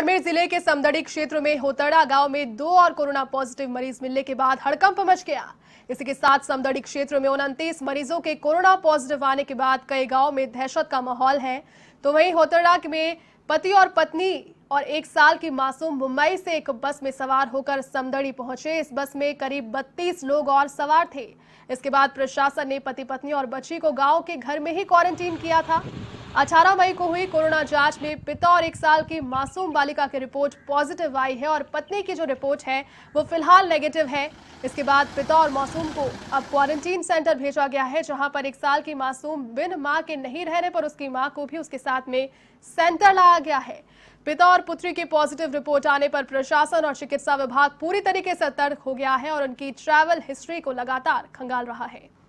बाड़मेर जिले के समदड़ी क्षेत्र में होतड़ा गांव में दो और कोरोना पॉजिटिव मरीज मिलने के बाद हड़कंप मच गया इसी के साथ समदड़ी क्षेत्र में उनतीस मरीजों के कोरोना पॉजिटिव आने के बाद कई गांव में दहशत का माहौल है तो वहीं होतड़ा में पति और पत्नी और एक साल की मासूम मुंबई से एक बस में सवार होकर समदड़ी पहुंचे इस बस में करीब 32 लोग और सवार थे इसके बाद प्रशासन ने पति पत्नी और बच्ची को गांव के घर में ही क्वारंटीन किया था 18 मई को हुई कोरोना जांच में पिता और एक साल की मासूम बालिका की रिपोर्ट पॉजिटिव आई है और पत्नी की जो रिपोर्ट है वो फिलहाल नेगेटिव है इसके बाद पिता और मासूम को अब क्वारंटीन सेंटर भेजा गया है जहां पर एक साल की मासूम बिन मां के नहीं रहने पर उसकी मां को भी उसके साथ में सेंटर लाया गया है पिता और पुत्री की पॉजिटिव रिपोर्ट आने पर प्रशासन और चिकित्सा विभाग पूरी तरीके से सतर्क हो गया है और उनकी ट्रैवल हिस्ट्री को लगातार खंगाल रहा है